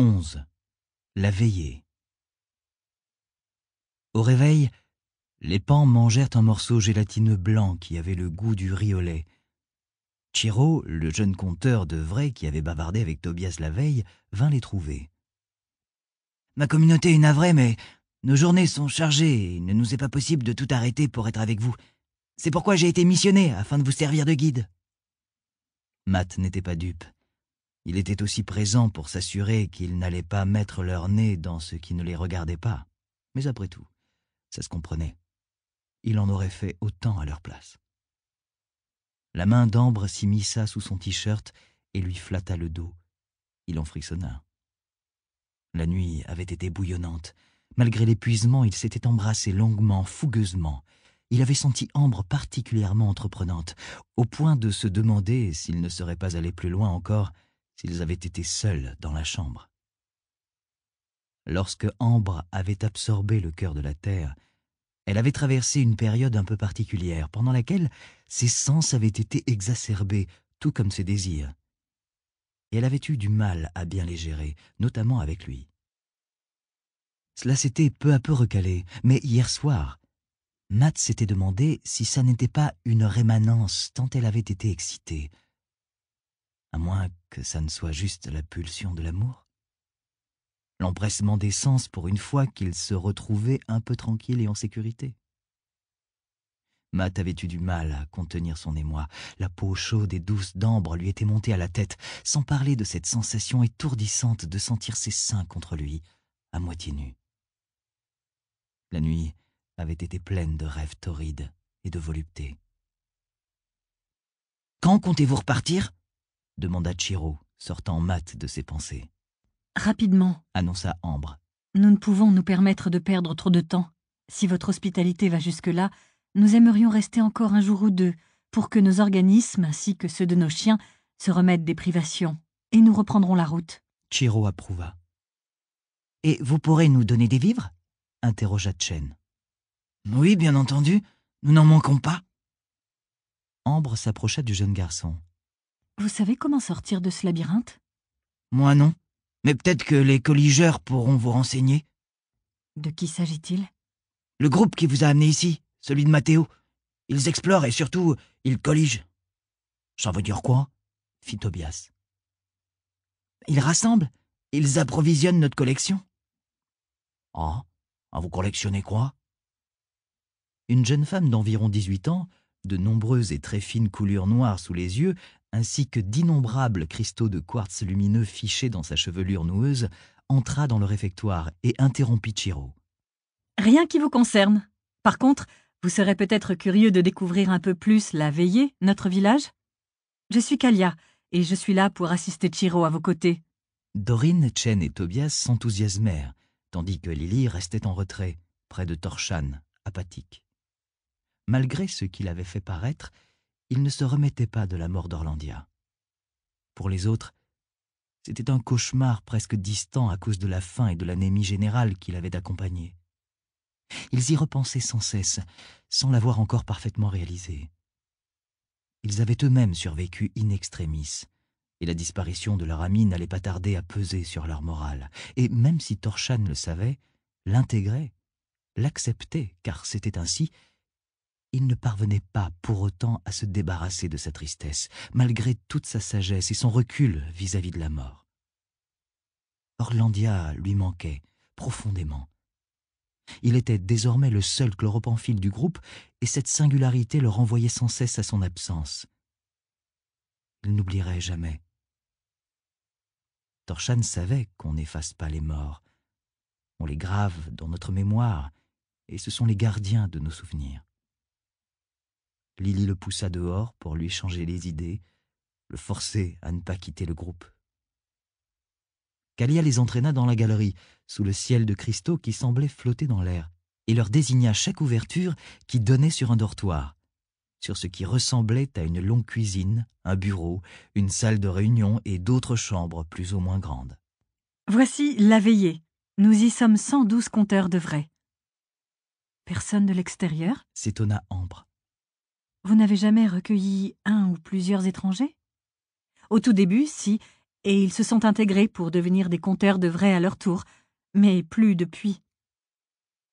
11. La veillée. Au réveil, les pans mangèrent un morceau gélatineux blanc qui avait le goût du riz au lait. Chiro, le jeune conteur de vrai qui avait bavardé avec Tobias la veille, vint les trouver. Ma communauté est navrée, mais nos journées sont chargées et il ne nous est pas possible de tout arrêter pour être avec vous. C'est pourquoi j'ai été missionné afin de vous servir de guide. Matt n'était pas dupe. Il était aussi présent pour s'assurer qu'ils n'allaient pas mettre leur nez dans ce qui ne les regardait pas. Mais après tout, ça se comprenait. Il en aurait fait autant à leur place. La main d'Ambre s'immissa sous son t-shirt et lui flatta le dos. Il en frissonna. La nuit avait été bouillonnante. Malgré l'épuisement, il s'était embrassé longuement, fougueusement. Il avait senti Ambre particulièrement entreprenante, au point de se demander s'il ne serait pas allé plus loin encore s'ils avaient été seuls dans la chambre. Lorsque Ambre avait absorbé le cœur de la Terre, elle avait traversé une période un peu particulière, pendant laquelle ses sens avaient été exacerbés, tout comme ses désirs. Et elle avait eu du mal à bien les gérer, notamment avec lui. Cela s'était peu à peu recalé, mais hier soir, Matt s'était demandé si ça n'était pas une rémanence tant elle avait été excitée, à moins que ça ne soit juste la pulsion de l'amour. L'empressement des sens pour une fois qu'il se retrouvait un peu tranquille et en sécurité. Matt avait eu du mal à contenir son émoi. La peau chaude et douce d'ambre lui était montée à la tête, sans parler de cette sensation étourdissante de sentir ses seins contre lui, à moitié nu. La nuit avait été pleine de rêves torrides et de volupté. Quand comptez-vous repartir demanda Chiro, sortant mat de ses pensées. Rapidement, annonça Ambre. Nous ne pouvons nous permettre de perdre trop de temps. Si votre hospitalité va jusque-là, nous aimerions rester encore un jour ou deux pour que nos organismes ainsi que ceux de nos chiens se remettent des privations, et nous reprendrons la route. Chiro approuva. Et vous pourrez nous donner des vivres interrogea Chen. Oui, bien entendu, nous n'en manquons pas. Ambre s'approcha du jeune garçon. Vous savez comment sortir de ce labyrinthe Moi non. Mais peut-être que les colligeurs pourront vous renseigner. De qui s'agit-il Le groupe qui vous a amené ici, celui de Mathéo. Ils explorent et surtout, ils colligent. J'en veux dire quoi fit Tobias. Ils rassemblent, ils approvisionnent notre collection. Ah, ah vous collectionnez quoi Une jeune femme d'environ 18 ans, de nombreuses et très fines coulures noires sous les yeux, ainsi que d'innombrables cristaux de quartz lumineux fichés dans sa chevelure noueuse, entra dans le réfectoire et interrompit Chiro. Rien qui vous concerne. Par contre, vous serez peut-être curieux de découvrir un peu plus la veillée, notre village Je suis Kalia, et je suis là pour assister Chiro à vos côtés. Dorine, Chen et Tobias s'enthousiasmèrent, tandis que Lily restait en retrait, près de Torshan, apathique. Malgré ce qu'il avait fait paraître, il ne se remettait pas de la mort d'Orlandia. Pour les autres, c'était un cauchemar presque distant à cause de la faim et de l'anémie générale qui l'avait accompagné. Ils y repensaient sans cesse, sans l'avoir encore parfaitement réalisé. Ils avaient eux-mêmes survécu in extremis, et la disparition de leur ami n'allait pas tarder à peser sur leur morale, et même si Torchan le savait, l'intégrait, l'acceptait, car c'était ainsi il ne parvenait pas pour autant à se débarrasser de sa tristesse, malgré toute sa sagesse et son recul vis-à-vis de la mort. Orlandia lui manquait profondément. Il était désormais le seul chloropamphile du groupe, et cette singularité le renvoyait sans cesse à son absence. Il n'oublierait jamais. Torchan savait qu'on n'efface pas les morts. On les grave dans notre mémoire, et ce sont les gardiens de nos souvenirs. Lily le poussa dehors pour lui changer les idées, le forcer à ne pas quitter le groupe. Kalia les entraîna dans la galerie, sous le ciel de cristaux qui semblait flotter dans l'air, et leur désigna chaque ouverture qui donnait sur un dortoir, sur ce qui ressemblait à une longue cuisine, un bureau, une salle de réunion et d'autres chambres plus ou moins grandes. Voici la veillée. Nous y sommes cent douze compteurs de vrai. »« Personne de l'extérieur s'étonna Ambre. Vous n'avez jamais recueilli un ou plusieurs étrangers Au tout début, si, et ils se sont intégrés pour devenir des conteurs de vrais à leur tour, mais plus depuis.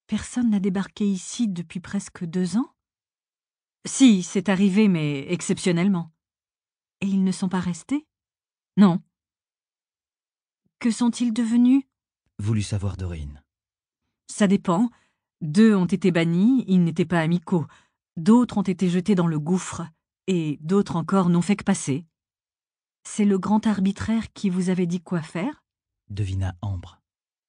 Personne n'a débarqué ici depuis presque deux ans Si, c'est arrivé, mais exceptionnellement. Et ils ne sont pas restés Non. Que sont-ils devenus Voulut savoir Dorine. Ça dépend. Deux ont été bannis, ils n'étaient pas amicaux. D'autres ont été jetés dans le gouffre, et d'autres encore n'ont fait que passer. C'est le grand arbitraire qui vous avait dit quoi faire devina Ambre.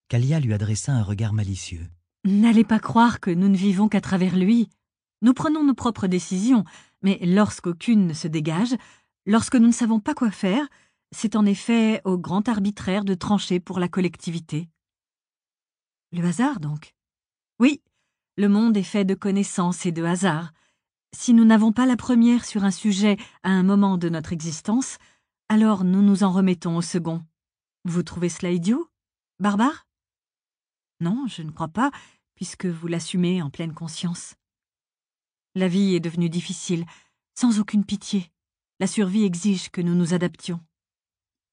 Kalia lui adressa un regard malicieux. N'allez pas croire que nous ne vivons qu'à travers lui. Nous prenons nos propres décisions, mais lorsqu'aucune ne se dégage, lorsque nous ne savons pas quoi faire, c'est en effet au grand arbitraire de trancher pour la collectivité. Le hasard, donc Oui, le monde est fait de connaissances et de hasards. » Si nous n'avons pas la première sur un sujet à un moment de notre existence, alors nous nous en remettons au second. Vous trouvez cela idiot Barbare Non, je ne crois pas, puisque vous l'assumez en pleine conscience. La vie est devenue difficile, sans aucune pitié. La survie exige que nous nous adaptions.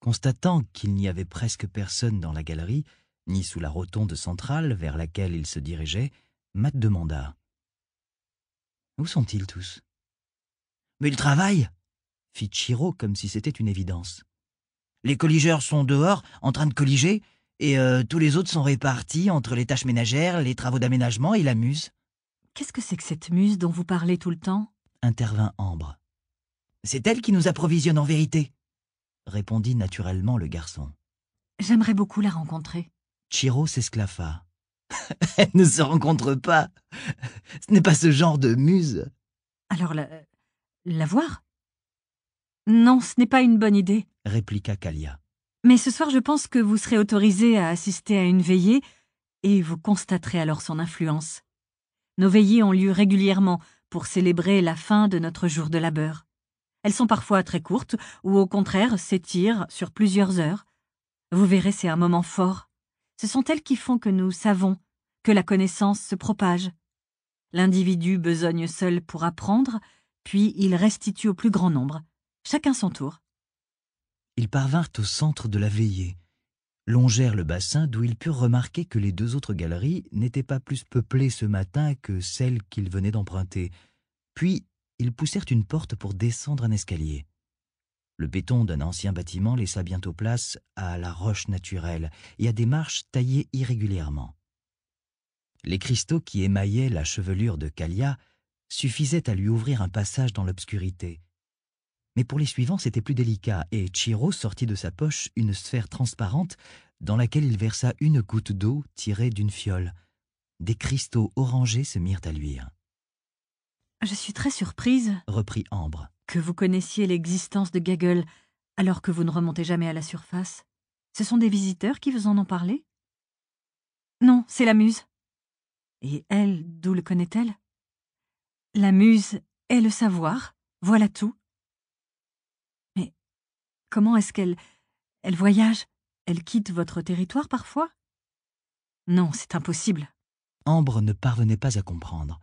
Constatant qu'il n'y avait presque personne dans la galerie, ni sous la rotonde centrale vers laquelle il se dirigeait, Matt demanda où sont-ils tous Mais ils travaillent fit Chiro comme si c'était une évidence. Les colligeurs sont dehors, en train de colliger, et euh, tous les autres sont répartis entre les tâches ménagères, les travaux d'aménagement et la muse. Qu'est-ce que c'est que cette muse dont vous parlez tout le temps intervint Ambre. C'est elle qui nous approvisionne en vérité, répondit naturellement le garçon. J'aimerais beaucoup la rencontrer. Chiro s'esclaffa. Elle ne se rencontre pas. Ce n'est pas ce genre de muse. Alors la, la voir Non, ce n'est pas une bonne idée, répliqua Kalia. Mais ce soir, je pense que vous serez autorisé à assister à une veillée, et vous constaterez alors son influence. Nos veillées ont lieu régulièrement pour célébrer la fin de notre jour de labeur. Elles sont parfois très courtes, ou au contraire s'étirent sur plusieurs heures. Vous verrez, c'est un moment fort ce sont elles qui font que nous savons, que la connaissance se propage. L'individu besogne seul pour apprendre, puis il restitue au plus grand nombre, chacun son tour. Ils parvinrent au centre de la veillée, longèrent le bassin d'où ils purent remarquer que les deux autres galeries n'étaient pas plus peuplées ce matin que celles qu'ils venaient d'emprunter. Puis ils poussèrent une porte pour descendre un escalier. Le béton d'un ancien bâtiment laissa bientôt place à la roche naturelle et à des marches taillées irrégulièrement. Les cristaux qui émaillaient la chevelure de Calia suffisaient à lui ouvrir un passage dans l'obscurité. Mais pour les suivants, c'était plus délicat, et Chiro sortit de sa poche une sphère transparente dans laquelle il versa une goutte d'eau tirée d'une fiole. Des cristaux orangés se mirent à luire. Je suis très surprise, reprit Ambre, que vous connaissiez l'existence de Gaggle alors que vous ne remontez jamais à la surface. Ce sont des visiteurs qui vous en ont parlé Non, c'est la muse. Et elle, d'où le connaît-elle La muse est le savoir, voilà tout. Mais comment est-ce qu'elle. Elle voyage Elle quitte votre territoire parfois Non, c'est impossible. Ambre ne parvenait pas à comprendre.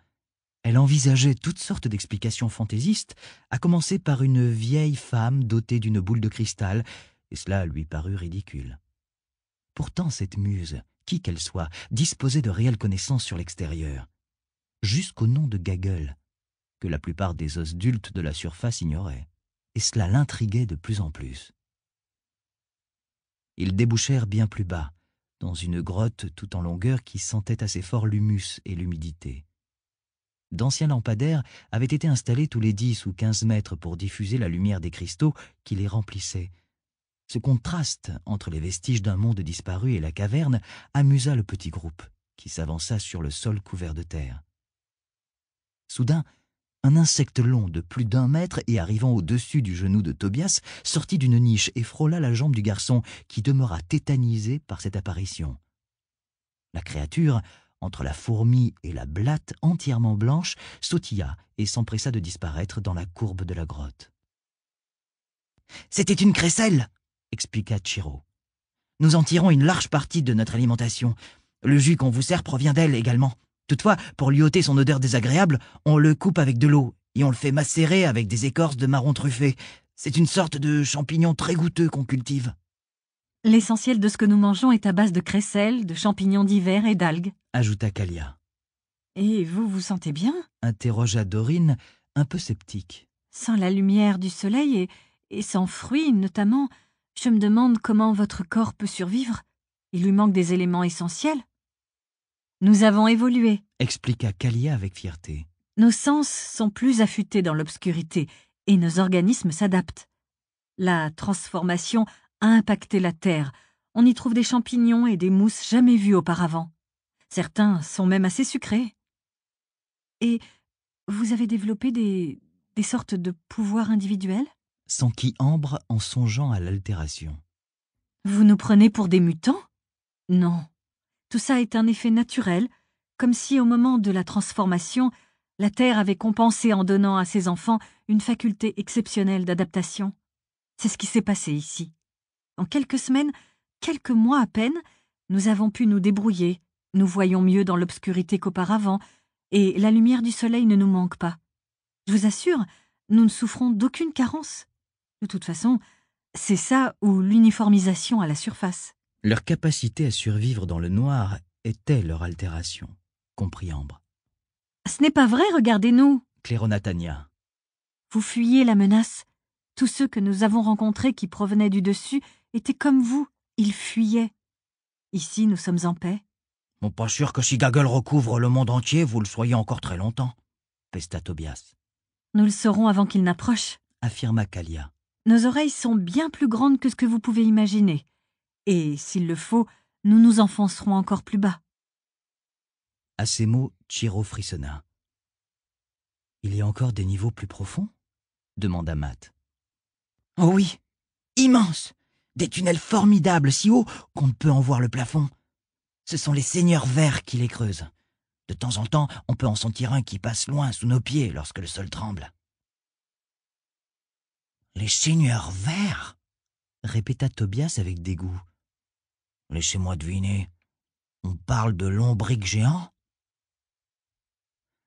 Elle envisageait toutes sortes d'explications fantaisistes, à commencer par une vieille femme dotée d'une boule de cristal, et cela lui parut ridicule. Pourtant cette muse, qui qu'elle soit, disposait de réelles connaissances sur l'extérieur, jusqu'au nom de gagueule que la plupart des os d'ultes de la surface ignoraient, et cela l'intriguait de plus en plus. Ils débouchèrent bien plus bas, dans une grotte tout en longueur qui sentait assez fort l'humus et l'humidité. D'anciens lampadaires avaient été installés tous les dix ou quinze mètres pour diffuser la lumière des cristaux qui les remplissaient. Ce contraste entre les vestiges d'un monde disparu et la caverne amusa le petit groupe, qui s'avança sur le sol couvert de terre. Soudain, un insecte long de plus d'un mètre et arrivant au-dessus du genou de Tobias sortit d'une niche et frôla la jambe du garçon, qui demeura tétanisé par cette apparition. La créature entre la fourmi et la blatte entièrement blanche, sautilla et s'empressa de disparaître dans la courbe de la grotte. C'était une crécelle, expliqua Chiro. Nous en tirons une large partie de notre alimentation. Le jus qu'on vous sert provient d'elle également. Toutefois, pour lui ôter son odeur désagréable, on le coupe avec de l'eau et on le fait macérer avec des écorces de marron truffé. C'est une sorte de champignon très goûteux qu'on cultive. L'essentiel de ce que nous mangeons est à base de crécelles, de champignons d'hiver et d'algues, ajouta Kalia. Et vous vous sentez bien interrogea Dorine, un peu sceptique. Sans la lumière du soleil et, et sans fruits notamment, je me demande comment votre corps peut survivre. Il lui manque des éléments essentiels. Nous avons évolué, expliqua Kalia avec fierté. Nos sens sont plus affûtés dans l'obscurité et nos organismes s'adaptent. La transformation a impacté la terre. On y trouve des champignons et des mousses jamais vus auparavant. Certains sont même assez sucrés. Et vous avez développé des, des sortes de pouvoirs individuels Sans qui Ambre en songeant à l'altération. Vous nous prenez pour des mutants Non. Tout ça est un effet naturel, comme si au moment de la transformation, la Terre avait compensé en donnant à ses enfants une faculté exceptionnelle d'adaptation. C'est ce qui s'est passé ici. En quelques semaines, quelques mois à peine, nous avons pu nous débrouiller, nous voyons mieux dans l'obscurité qu'auparavant, et la lumière du soleil ne nous manque pas. Je vous assure, nous ne souffrons d'aucune carence. De toute façon, c'est ça ou l'uniformisation à la surface. Leur capacité à survivre dans le noir était leur altération, comprit Ambre. Ce n'est pas vrai, regardez-nous. Cléronatania. Vous fuyez la menace. Tous ceux que nous avons rencontrés qui provenaient du dessus était comme vous, il fuyait. Ici, nous sommes en paix. On pas sûr que si Gaggle recouvre le monde entier, vous le soyez encore très longtemps, pesta Tobias. Nous le saurons avant qu'il n'approche, affirma Kalia. Nos oreilles sont bien plus grandes que ce que vous pouvez imaginer. Et, s'il le faut, nous nous enfoncerons encore plus bas. À ces mots, Chiro frissonna. Il y a encore des niveaux plus profonds demanda Matt. Oh oui, immense des tunnels formidables, si hauts qu'on ne peut en voir le plafond. Ce sont les seigneurs verts qui les creusent. De temps en temps, on peut en sentir un qui passe loin sous nos pieds lorsque le sol tremble. Les seigneurs verts répéta Tobias avec dégoût. Laissez-moi deviner. On parle de longs briques géants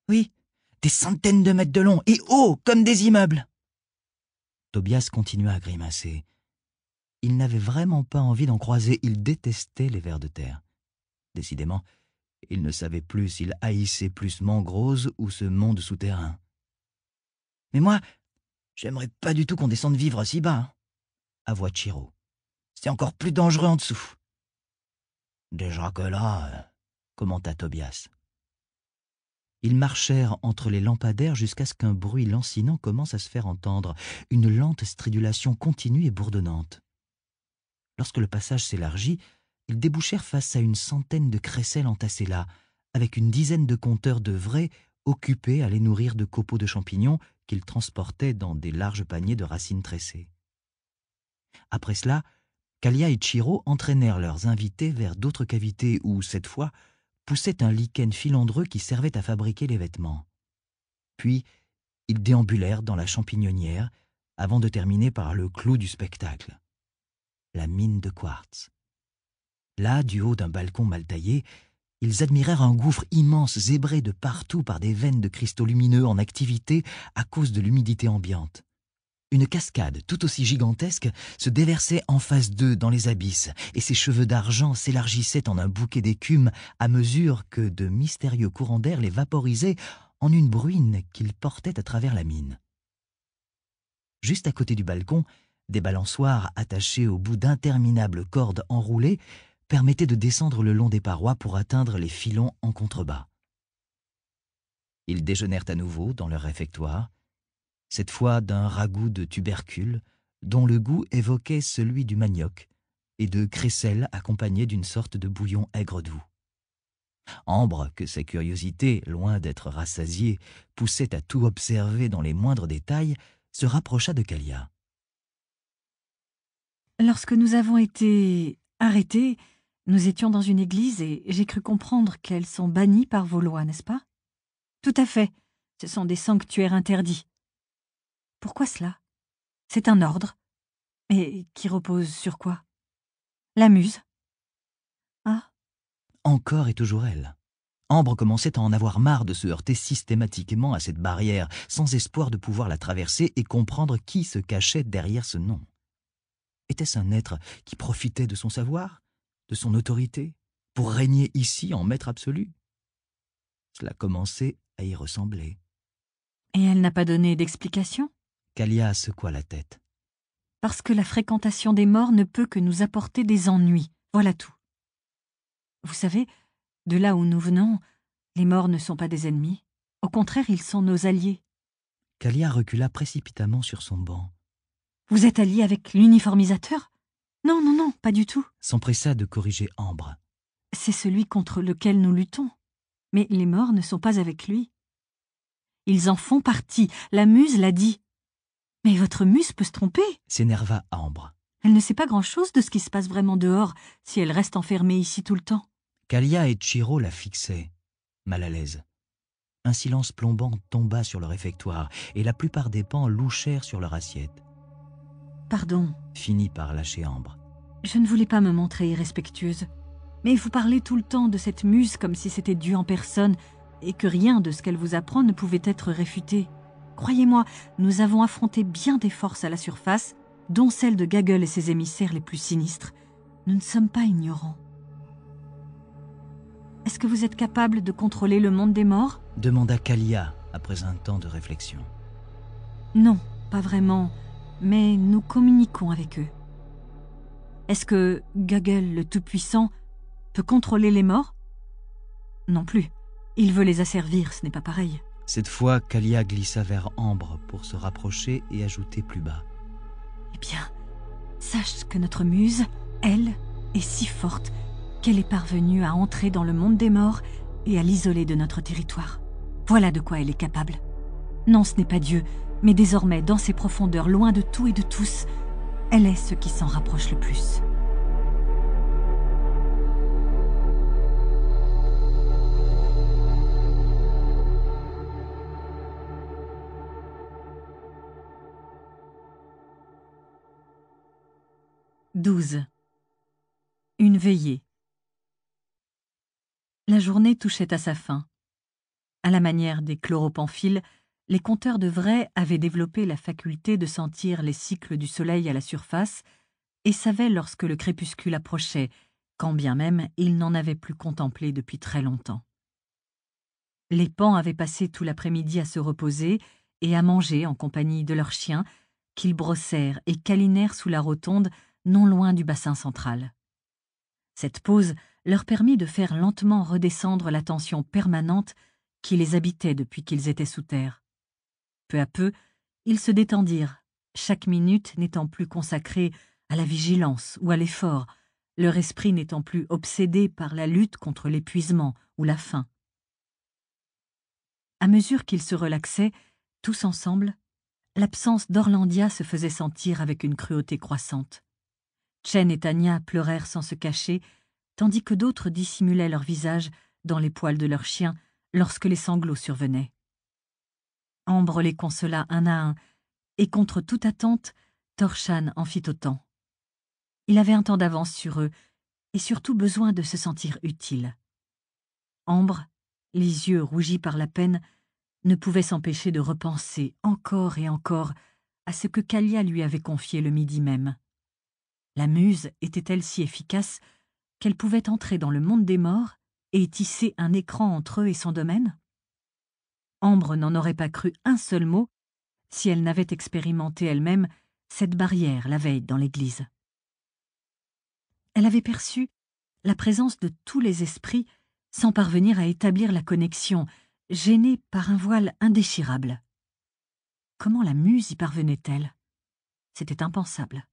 Oui, des centaines de mètres de long et hauts comme des immeubles. Tobias continua à grimacer. Il n'avait vraiment pas envie d'en croiser, il détestait les vers de terre. Décidément, il ne savait plus s'il haïssait plus Mangrose ou ce monde souterrain. Mais moi, j'aimerais pas du tout qu'on descende vivre si bas, hein, avoua Chiro. C'est encore plus dangereux en dessous. Déjà que là, euh, commenta Tobias. Ils marchèrent entre les lampadaires jusqu'à ce qu'un bruit lancinant commence à se faire entendre, une lente stridulation continue et bourdonnante. Lorsque le passage s'élargit, ils débouchèrent face à une centaine de crécelles entassées là, avec une dizaine de compteurs de vrais occupés à les nourrir de copeaux de champignons qu'ils transportaient dans des larges paniers de racines tressées. Après cela, Kalia et Chiro entraînèrent leurs invités vers d'autres cavités où, cette fois, poussait un lichen filandreux qui servait à fabriquer les vêtements. Puis, ils déambulèrent dans la champignonnière avant de terminer par le clou du spectacle la mine de quartz. Là, du haut d'un balcon mal taillé, ils admirèrent un gouffre immense zébré de partout par des veines de cristaux lumineux en activité à cause de l'humidité ambiante. Une cascade tout aussi gigantesque se déversait en face d'eux dans les abysses, et ses cheveux d'argent s'élargissaient en un bouquet d'écume à mesure que de mystérieux courants d'air les vaporisaient en une bruine qu'ils portaient à travers la mine. Juste à côté du balcon, des balançoires attachées au bout d'interminables cordes enroulées permettaient de descendre le long des parois pour atteindre les filons en contrebas. Ils déjeunèrent à nouveau dans leur réfectoire, cette fois d'un ragoût de tubercule dont le goût évoquait celui du manioc, et de crécelles accompagnées d'une sorte de bouillon aigre-doux. Ambre, que sa curiosité, loin d'être rassasiée, poussait à tout observer dans les moindres détails, se rapprocha de Calia. Lorsque nous avons été arrêtés, nous étions dans une église et j'ai cru comprendre qu'elles sont bannies par vos lois, n'est-ce pas Tout à fait. Ce sont des sanctuaires interdits. Pourquoi cela C'est un ordre. Et qui repose sur quoi La muse. Ah Encore et toujours elle. Ambre commençait à en avoir marre de se heurter systématiquement à cette barrière, sans espoir de pouvoir la traverser et comprendre qui se cachait derrière ce nom. Était-ce un être qui profitait de son savoir, de son autorité, pour régner ici en maître absolu Cela commençait à y ressembler. Et elle n'a pas donné d'explication Calia secoua la tête. Parce que la fréquentation des morts ne peut que nous apporter des ennuis, voilà tout. Vous savez, de là où nous venons, les morts ne sont pas des ennemis. Au contraire, ils sont nos alliés. Calia recula précipitamment sur son banc. Vous êtes allié avec l'uniformisateur Non, non, non, pas du tout. S'empressa de corriger Ambre. C'est celui contre lequel nous luttons. Mais les morts ne sont pas avec lui. Ils en font partie, la muse l'a dit. Mais votre muse peut se tromper, s'énerva Ambre. Elle ne sait pas grand-chose de ce qui se passe vraiment dehors si elle reste enfermée ici tout le temps. Kalia et Chiro la fixaient, mal à l'aise. Un silence plombant tomba sur le réfectoire et la plupart des pans louchèrent sur leur assiette. Pardon, finit par lâcher Ambre. Je ne voulais pas me montrer irrespectueuse, mais vous parlez tout le temps de cette muse comme si c'était dû en personne et que rien de ce qu'elle vous apprend ne pouvait être réfuté. Croyez-moi, nous avons affronté bien des forces à la surface, dont celle de Gaggle et ses émissaires les plus sinistres. Nous ne sommes pas ignorants. Est-ce que vous êtes capable de contrôler le monde des morts demanda Kalia après un temps de réflexion. Non, pas vraiment mais nous communiquons avec eux. Est-ce que Gagel le Tout-Puissant peut contrôler les morts Non plus. Il veut les asservir, ce n'est pas pareil. Cette fois, Kalia glissa vers Ambre pour se rapprocher et ajouter plus bas. Eh bien, sache que notre muse, elle, est si forte qu'elle est parvenue à entrer dans le monde des morts et à l'isoler de notre territoire. Voilà de quoi elle est capable. Non, ce n'est pas Dieu, mais désormais, dans ces profondeurs, loin de tout et de tous, elle est ce qui s'en rapproche le plus. « 12. Une veillée. La journée touchait à sa fin. À la manière des chloropamphiles, les compteurs de vrai avaient développé la faculté de sentir les cycles du soleil à la surface et savaient lorsque le crépuscule approchait, quand bien même ils n'en avaient plus contemplé depuis très longtemps. Les pans avaient passé tout l'après-midi à se reposer et à manger en compagnie de leurs chiens, qu'ils brossèrent et câlinèrent sous la rotonde, non loin du bassin central. Cette pause leur permit de faire lentement redescendre la tension permanente qui les habitait depuis qu'ils étaient sous terre. Peu à peu, ils se détendirent, chaque minute n'étant plus consacrée à la vigilance ou à l'effort, leur esprit n'étant plus obsédé par la lutte contre l'épuisement ou la faim. À mesure qu'ils se relaxaient, tous ensemble, l'absence d'Orlandia se faisait sentir avec une cruauté croissante. Chen et Tania pleurèrent sans se cacher, tandis que d'autres dissimulaient leurs visage dans les poils de leurs chiens lorsque les sanglots survenaient. Ambre les consola un à un, et contre toute attente, Torshan en fit autant. Il avait un temps d'avance sur eux, et surtout besoin de se sentir utile. Ambre, les yeux rougis par la peine, ne pouvait s'empêcher de repenser encore et encore à ce que Kalia lui avait confié le midi même. La muse était-elle si efficace qu'elle pouvait entrer dans le monde des morts et tisser un écran entre eux et son domaine Ambre n'en aurait pas cru un seul mot si elle n'avait expérimenté elle-même cette barrière la veille dans l'église. Elle avait perçu la présence de tous les esprits sans parvenir à établir la connexion, gênée par un voile indéchirable. Comment la muse y parvenait-elle C'était impensable.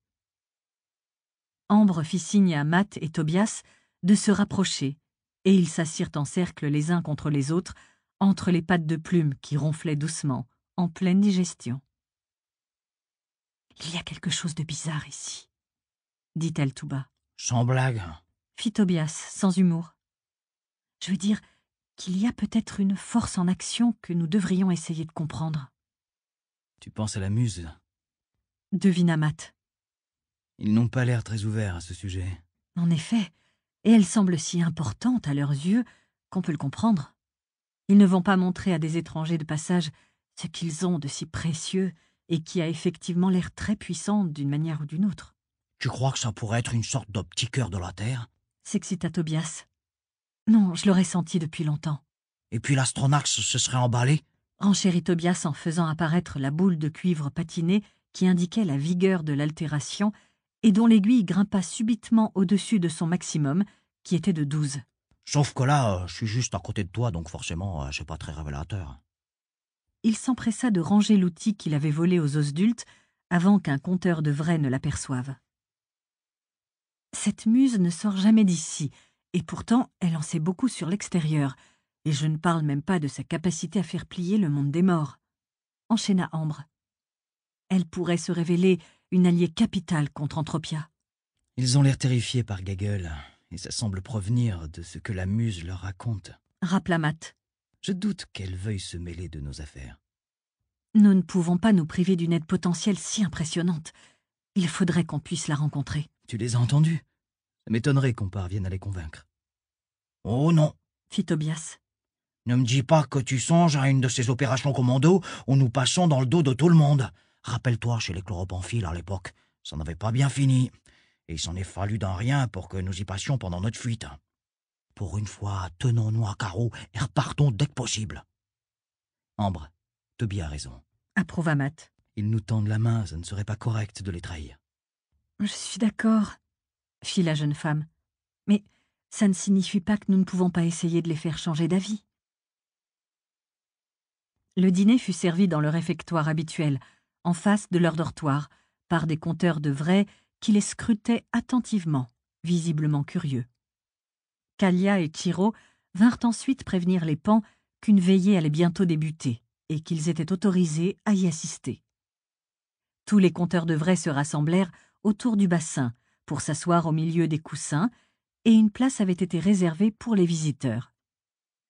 Ambre fit signe à Matt et Tobias de se rapprocher, et ils s'assirent en cercle les uns contre les autres entre les pattes de plume qui ronflaient doucement, en pleine digestion. Il y a quelque chose de bizarre ici, dit-elle tout bas. Sans blague, fit Tobias, sans humour. Je veux dire qu'il y a peut-être une force en action que nous devrions essayer de comprendre. Tu penses à la muse devina Matt. Ils n'ont pas l'air très ouverts à ce sujet. En effet, et elle semble si importante à leurs yeux qu'on peut le comprendre. Ils ne vont pas montrer à des étrangers de passage ce qu'ils ont de si précieux et qui a effectivement l'air très puissant d'une manière ou d'une autre. Tu crois que ça pourrait être une sorte d'optiqueur de la Terre s'excita Tobias. Non, je l'aurais senti depuis longtemps. Et puis l'astronax se serait emballé renchérit Tobias en faisant apparaître la boule de cuivre patinée qui indiquait la vigueur de l'altération et dont l'aiguille grimpa subitement au-dessus de son maximum, qui était de douze. Sauf que là, euh, je suis juste à côté de toi, donc forcément, euh, c'est pas très révélateur. Il s'empressa de ranger l'outil qu'il avait volé aux osdultes avant qu'un compteur de vrai ne l'aperçoive. Cette muse ne sort jamais d'ici, et pourtant elle en sait beaucoup sur l'extérieur, et je ne parle même pas de sa capacité à faire plier le monde des morts. Enchaîna Ambre. Elle pourrait se révéler une alliée capitale contre Entropia. Ils ont l'air terrifiés par et ça semble provenir de ce que la muse leur raconte. Rappela Matt. Je doute qu'elle veuille se mêler de nos affaires. Nous ne pouvons pas nous priver d'une aide potentielle si impressionnante. Il faudrait qu'on puisse la rencontrer. Tu les as entendus Ça m'étonnerait qu'on parvienne à les convaincre. Oh non fit Tobias. Ne me dis pas que tu songes à une de ces opérations commando où nous passons dans le dos de tout le monde. Rappelle-toi chez les chloropamphiles à l'époque, ça n'avait pas bien fini et il s'en est fallu d'un rien pour que nous y passions pendant notre fuite. Pour une fois, tenons-nous à carreau et repartons dès que possible. Ambre, Toby a raison. Approuva Matt. Ils nous tendent la main, ce ne serait pas correct de les trahir. Je suis d'accord, fit la jeune femme. Mais ça ne signifie pas que nous ne pouvons pas essayer de les faire changer d'avis. Le dîner fut servi dans le réfectoire habituel, en face de leur dortoir, par des compteurs de vrais qui les scrutait attentivement, visiblement curieux. Kalia et Chiro vinrent ensuite prévenir les pans qu'une veillée allait bientôt débuter et qu'ils étaient autorisés à y assister. Tous les conteurs de vrais se rassemblèrent autour du bassin pour s'asseoir au milieu des coussins, et une place avait été réservée pour les visiteurs.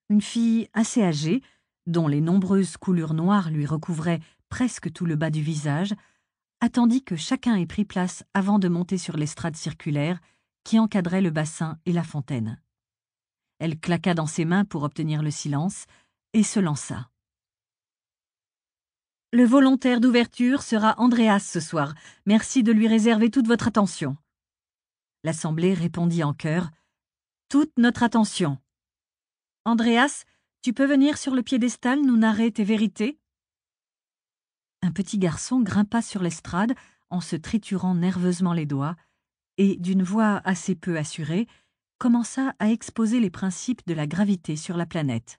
Une fille assez âgée, dont les nombreuses coulures noires lui recouvraient presque tout le bas du visage, attendit ah, que chacun ait pris place avant de monter sur l'estrade circulaire qui encadrait le bassin et la fontaine. Elle claqua dans ses mains pour obtenir le silence et se lança. Le volontaire d'ouverture sera Andréas ce soir. Merci de lui réserver toute votre attention. L'assemblée répondit en chœur Toute notre attention. Andréas, tu peux venir sur le piédestal nous narrer tes vérités un petit garçon grimpa sur l'estrade en se triturant nerveusement les doigts, et, d'une voix assez peu assurée, commença à exposer les principes de la gravité sur la planète.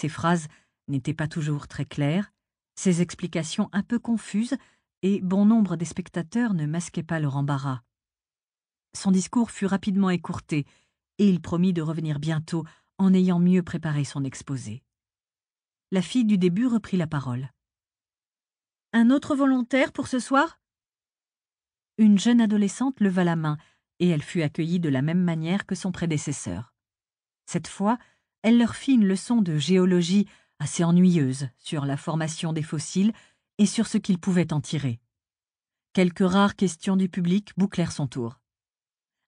Ses phrases n'étaient pas toujours très claires, ses explications un peu confuses, et bon nombre des spectateurs ne masquaient pas leur embarras. Son discours fut rapidement écourté, et il promit de revenir bientôt en ayant mieux préparé son exposé. La fille du début reprit la parole. Un autre volontaire pour ce soir Une jeune adolescente leva la main, et elle fut accueillie de la même manière que son prédécesseur. Cette fois, elle leur fit une leçon de géologie assez ennuyeuse sur la formation des fossiles et sur ce qu'ils pouvaient en tirer. Quelques rares questions du public bouclèrent son tour.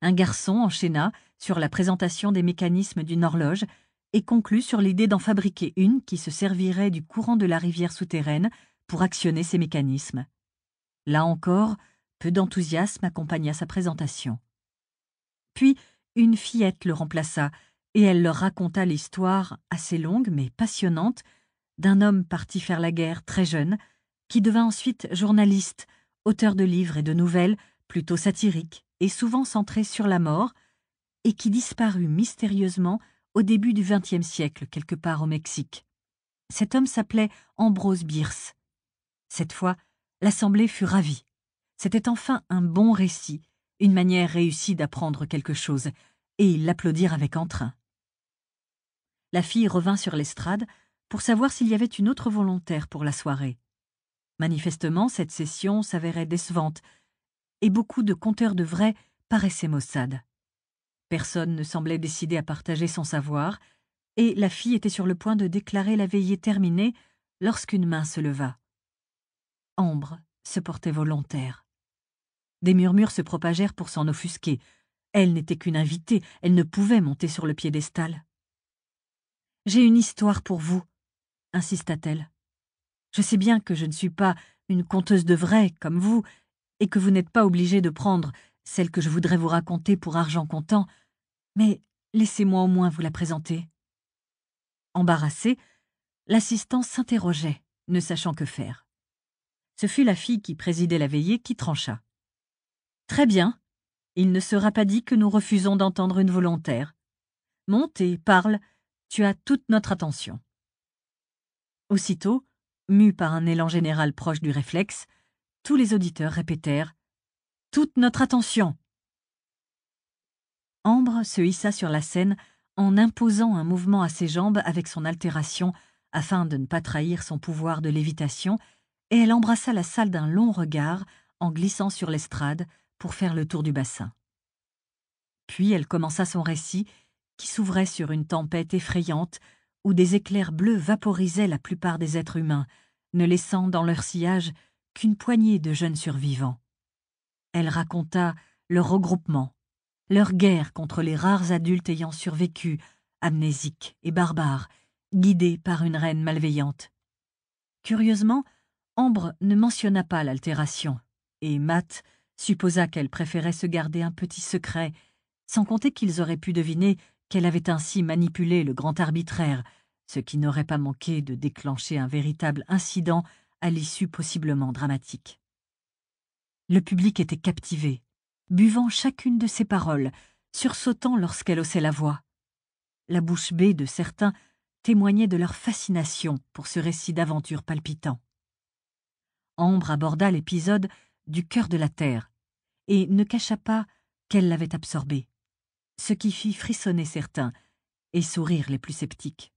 Un garçon enchaîna sur la présentation des mécanismes d'une horloge et conclut sur l'idée d'en fabriquer une qui se servirait du courant de la rivière souterraine pour actionner ces mécanismes. Là encore, peu d'enthousiasme accompagna sa présentation. Puis, une fillette le remplaça, et elle leur raconta l'histoire, assez longue mais passionnante, d'un homme parti faire la guerre très jeune, qui devint ensuite journaliste, auteur de livres et de nouvelles, plutôt satiriques et souvent centrés sur la mort, et qui disparut mystérieusement au début du XXe siècle quelque part au Mexique. Cet homme s'appelait Ambrose Bierce. Cette fois, l'assemblée fut ravie. C'était enfin un bon récit, une manière réussie d'apprendre quelque chose, et ils l'applaudirent avec entrain. La fille revint sur l'estrade pour savoir s'il y avait une autre volontaire pour la soirée. Manifestement, cette session s'avérait décevante, et beaucoup de conteurs de vrais paraissaient maussades. Personne ne semblait décidé à partager son savoir, et la fille était sur le point de déclarer la veillée terminée lorsqu'une main se leva. Ambre se portait volontaire. Des murmures se propagèrent pour s'en offusquer. Elle n'était qu'une invitée, elle ne pouvait monter sur le piédestal. J'ai une histoire pour vous, insista-t-elle. Je sais bien que je ne suis pas une conteuse de vrai comme vous, et que vous n'êtes pas obligé de prendre celle que je voudrais vous raconter pour argent comptant, mais laissez-moi au moins vous la présenter. Embarrassée, l'assistante s'interrogeait, ne sachant que faire. Ce fut la fille qui présidait la veillée qui trancha. Très bien. Il ne sera pas dit que nous refusons d'entendre une volontaire. Monte et parle, tu as toute notre attention. Aussitôt, mu par un élan général proche du réflexe, tous les auditeurs répétèrent Toute notre attention Ambre se hissa sur la scène en imposant un mouvement à ses jambes avec son altération afin de ne pas trahir son pouvoir de lévitation et elle embrassa la salle d'un long regard en glissant sur l'estrade pour faire le tour du bassin. Puis elle commença son récit, qui s'ouvrait sur une tempête effrayante où des éclairs bleus vaporisaient la plupart des êtres humains, ne laissant dans leur sillage qu'une poignée de jeunes survivants. Elle raconta leur regroupement, leur guerre contre les rares adultes ayant survécu, amnésiques et barbares, guidés par une reine malveillante. Curieusement, Ambre ne mentionna pas l'altération, et Matt supposa qu'elle préférait se garder un petit secret, sans compter qu'ils auraient pu deviner qu'elle avait ainsi manipulé le grand arbitraire, ce qui n'aurait pas manqué de déclencher un véritable incident à l'issue possiblement dramatique. Le public était captivé, buvant chacune de ses paroles, sursautant lorsqu'elle haussait la voix. La bouche bée de certains témoignait de leur fascination pour ce récit d'aventure palpitant. Ambre aborda l'épisode du cœur de la terre et ne cacha pas qu'elle l'avait absorbé, ce qui fit frissonner certains et sourire les plus sceptiques.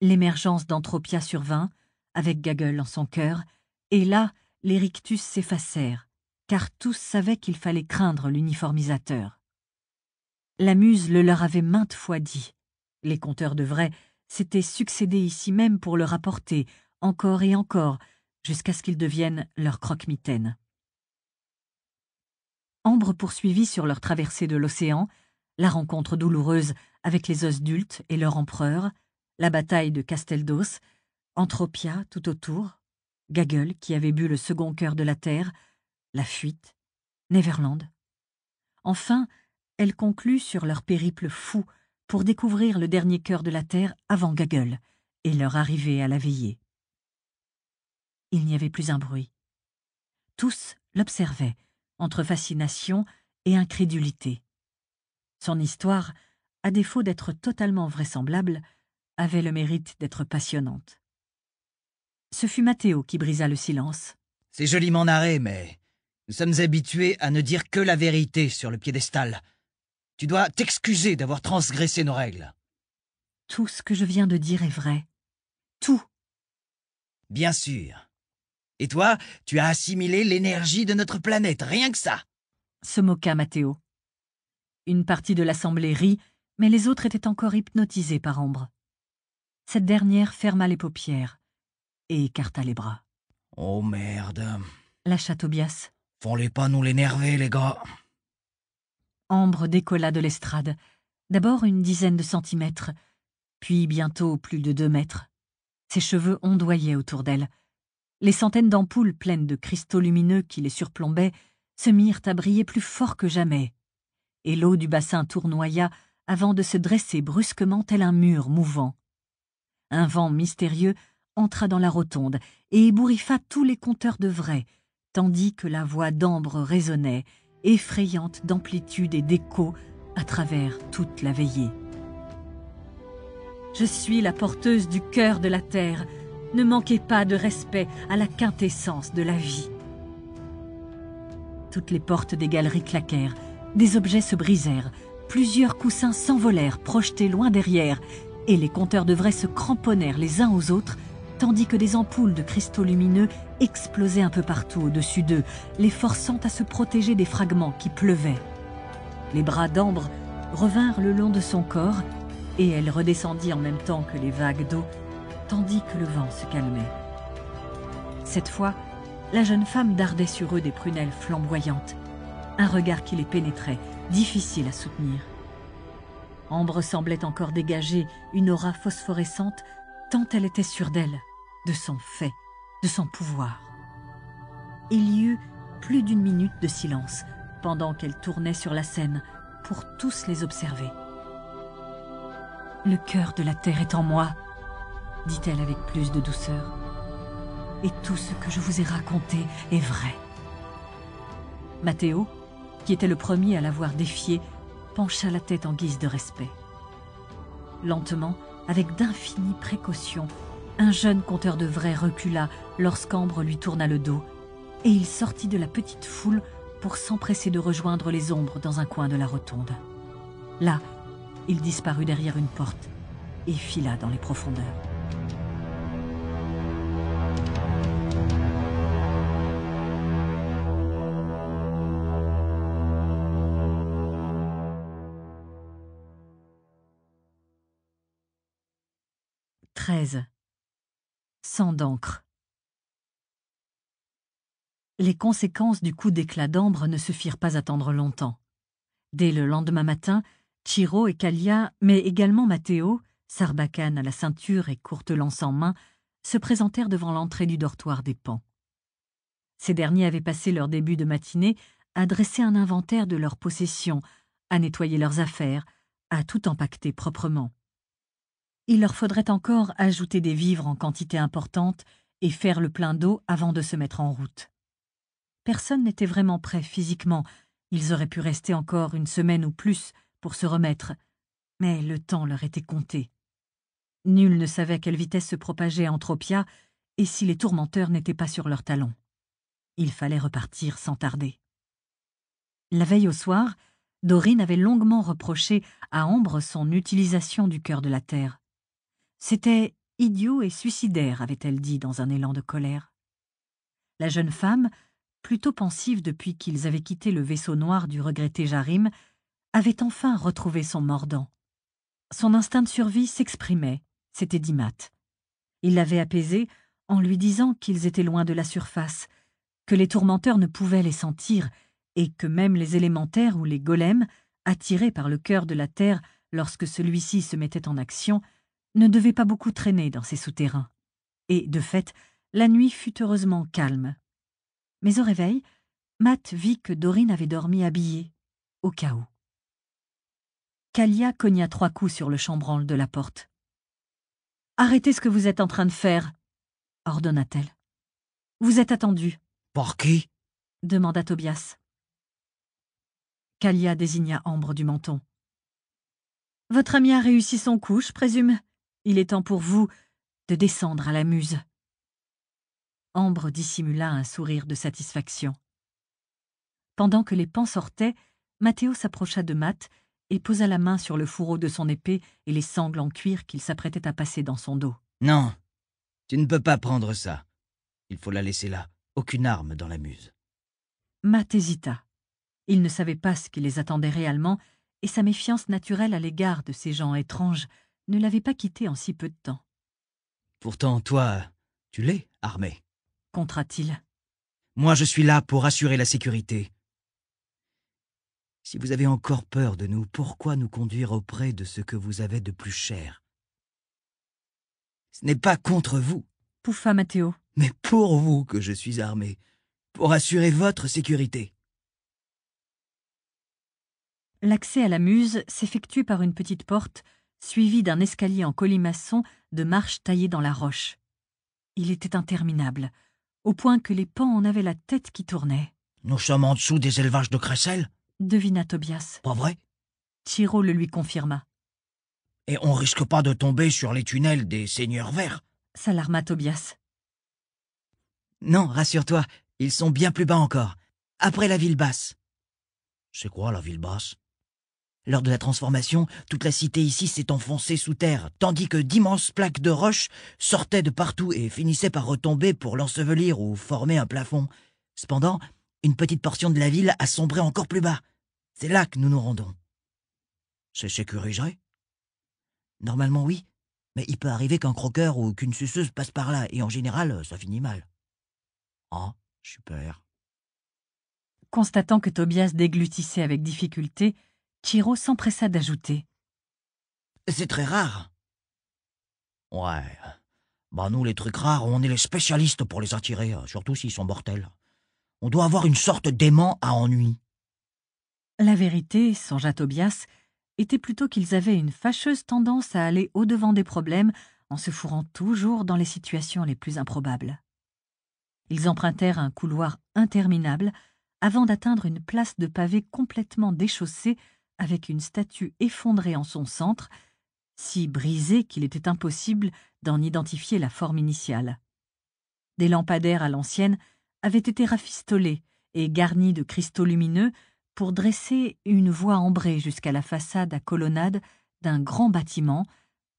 L'émergence d'Entropia survint, avec gagueule en son cœur, et là, les rictus s'effacèrent, car tous savaient qu'il fallait craindre l'uniformisateur. La muse le leur avait maintes fois dit. Les conteurs de vrai s'étaient succédés ici même pour le rapporter, encore et encore, jusqu'à ce qu'ils deviennent leur croque-mitaine. Ambre poursuivit sur leur traversée de l'océan, la rencontre douloureuse avec les os osdultes et leur empereur, la bataille de Casteldos, Anthropia tout autour, gagueule qui avait bu le second cœur de la terre, la fuite, Neverland. Enfin, elle conclut sur leur périple fou pour découvrir le dernier cœur de la terre avant gagueule et leur arrivée à la veillée il n'y avait plus un bruit. Tous l'observaient, entre fascination et incrédulité. Son histoire, à défaut d'être totalement vraisemblable, avait le mérite d'être passionnante. Ce fut Mathéo qui brisa le silence. C'est joliment narré, mais nous sommes habitués à ne dire que la vérité sur le piédestal. Tu dois t'excuser d'avoir transgressé nos règles. Tout ce que je viens de dire est vrai. Tout. Bien sûr. Et toi, tu as assimilé l'énergie de notre planète, rien que ça se moqua Mathéo. Une partie de l'assemblée rit, mais les autres étaient encore hypnotisés par Ambre. Cette dernière ferma les paupières et écarta les bras. Oh merde lâcha Tobias. les pas nous l'énerver, les gars Ambre décolla de l'estrade, d'abord une dizaine de centimètres, puis bientôt plus de deux mètres. Ses cheveux ondoyaient autour d'elle. Les centaines d'ampoules pleines de cristaux lumineux qui les surplombaient se mirent à briller plus fort que jamais, et l'eau du bassin tournoya avant de se dresser brusquement tel un mur mouvant. Un vent mystérieux entra dans la rotonde et ébouriffa tous les compteurs de vrai, tandis que la voix d'ambre résonnait, effrayante d'amplitude et d'écho, à travers toute la veillée. Je suis la porteuse du cœur de la terre, ne manquez pas de respect à la quintessence de la vie. Toutes les portes des galeries claquèrent, des objets se brisèrent, plusieurs coussins s'envolèrent projetés loin derrière, et les compteurs de se cramponnèrent les uns aux autres, tandis que des ampoules de cristaux lumineux explosaient un peu partout au-dessus d'eux, les forçant à se protéger des fragments qui pleuvaient. Les bras d'ambre revinrent le long de son corps, et elle redescendit en même temps que les vagues d'eau tandis que le vent se calmait. Cette fois, la jeune femme dardait sur eux des prunelles flamboyantes, un regard qui les pénétrait, difficile à soutenir. Ambre semblait encore dégager une aura phosphorescente tant elle était sûre d'elle, de son fait, de son pouvoir. Il y eut plus d'une minute de silence pendant qu'elle tournait sur la scène pour tous les observer. Le cœur de la terre est en moi, dit-elle avec plus de douceur. Et tout ce que je vous ai raconté est vrai. Mathéo, qui était le premier à l'avoir défié, pencha la tête en guise de respect. Lentement, avec d'infinies précautions, un jeune conteur de vrai recula lorsqu'Ambre lui tourna le dos, et il sortit de la petite foule pour s'empresser de rejoindre les ombres dans un coin de la rotonde. Là, il disparut derrière une porte et fila dans les profondeurs. 13. Sans d'encre. Les conséquences du coup d'éclat d'ambre ne se firent pas attendre longtemps. Dès le lendemain matin, Chiro et Kalia, mais également Matteo, sarbacane à la ceinture et courte lance en main, se présentèrent devant l'entrée du dortoir des pans. Ces derniers avaient passé leur début de matinée à dresser un inventaire de leurs possessions, à nettoyer leurs affaires, à tout empaqueter proprement. Il leur faudrait encore ajouter des vivres en quantité importante et faire le plein d'eau avant de se mettre en route. Personne n'était vraiment prêt physiquement, ils auraient pu rester encore une semaine ou plus pour se remettre, mais le temps leur était compté. Nul ne savait quelle vitesse se propageait Tropia et si les tourmenteurs n'étaient pas sur leurs talons. Il fallait repartir sans tarder. La veille au soir, Dorine avait longuement reproché à Ambre son utilisation du cœur de la terre. C'était idiot et suicidaire, avait-elle dit dans un élan de colère. La jeune femme, plutôt pensive depuis qu'ils avaient quitté le vaisseau noir du regretté Jarim, avait enfin retrouvé son mordant. Son instinct de survie s'exprimait, c'était Matt. Il l'avait apaisé en lui disant qu'ils étaient loin de la surface, que les tourmenteurs ne pouvaient les sentir, et que même les élémentaires ou les golems, attirés par le cœur de la terre lorsque celui-ci se mettait en action, ne devaient pas beaucoup traîner dans ces souterrains. Et, de fait, la nuit fut heureusement calme. Mais au réveil, Matt vit que Dorine avait dormi habillée, au cas où. Kalia cogna trois coups sur le chambranle de la porte. Arrêtez ce que vous êtes en train de faire, ordonna-t-elle. Vous êtes attendu. Par qui demanda Tobias. Kalia désigna Ambre du menton. Votre ami a réussi son coup, je présume. Il est temps pour vous de descendre à la muse. Ambre dissimula un sourire de satisfaction. Pendant que les pans sortaient, Mathéo s'approcha de Matt et posa la main sur le fourreau de son épée et les sangles en cuir qu'il s'apprêtait à passer dans son dos. Non, tu ne peux pas prendre ça. Il faut la laisser là. Aucune arme dans la muse. Matt hésita. Il ne savait pas ce qui les attendait réellement, et sa méfiance naturelle à l'égard de ces gens étranges ne l'avait pas quitté en si peu de temps. Pourtant, toi, tu l'es, armé. Contra-t-il. Moi, je suis là pour assurer la sécurité. Si vous avez encore peur de nous, pourquoi nous conduire auprès de ce que vous avez de plus cher Ce n'est pas contre vous, pouffa Mathéo, « mais pour vous que je suis armé, pour assurer votre sécurité. L'accès à la muse s'effectue par une petite porte, suivie d'un escalier en colimaçon de marches taillées dans la roche. Il était interminable, au point que les pans en avaient la tête qui tournait. Nous sommes en dessous des élevages de Cressel devina Tobias. Pas vrai Chiro le lui confirma. Et on risque pas de tomber sur les tunnels des seigneurs verts s'alarma Tobias. Non, rassure-toi, ils sont bien plus bas encore, après la ville basse. C'est quoi la ville basse Lors de la transformation, toute la cité ici s'est enfoncée sous terre, tandis que d'immenses plaques de roches sortaient de partout et finissaient par retomber pour l'ensevelir ou former un plafond. Cependant, une petite portion de la ville a sombré encore plus bas. C'est là que nous nous rendons. C'est sécurisé Normalement oui, mais il peut arriver qu'un croqueur ou qu'une suceuse passe par là, et en général, ça finit mal. Ah, super. Constatant que Tobias déglutissait avec difficulté, Chiro s'empressa d'ajouter. C'est très rare. Ouais. Bah nous, les trucs rares, on est les spécialistes pour les attirer, surtout s'ils sont mortels. On doit avoir une sorte d'aimant à ennui. La vérité, songea Tobias, était plutôt qu'ils avaient une fâcheuse tendance à aller au-devant des problèmes en se fourrant toujours dans les situations les plus improbables. Ils empruntèrent un couloir interminable avant d'atteindre une place de pavé complètement déchaussée avec une statue effondrée en son centre, si brisée qu'il était impossible d'en identifier la forme initiale. Des lampadaires à l'ancienne avaient été rafistolés et garnis de cristaux lumineux pour dresser une voie ambrée jusqu'à la façade à colonnade d'un grand bâtiment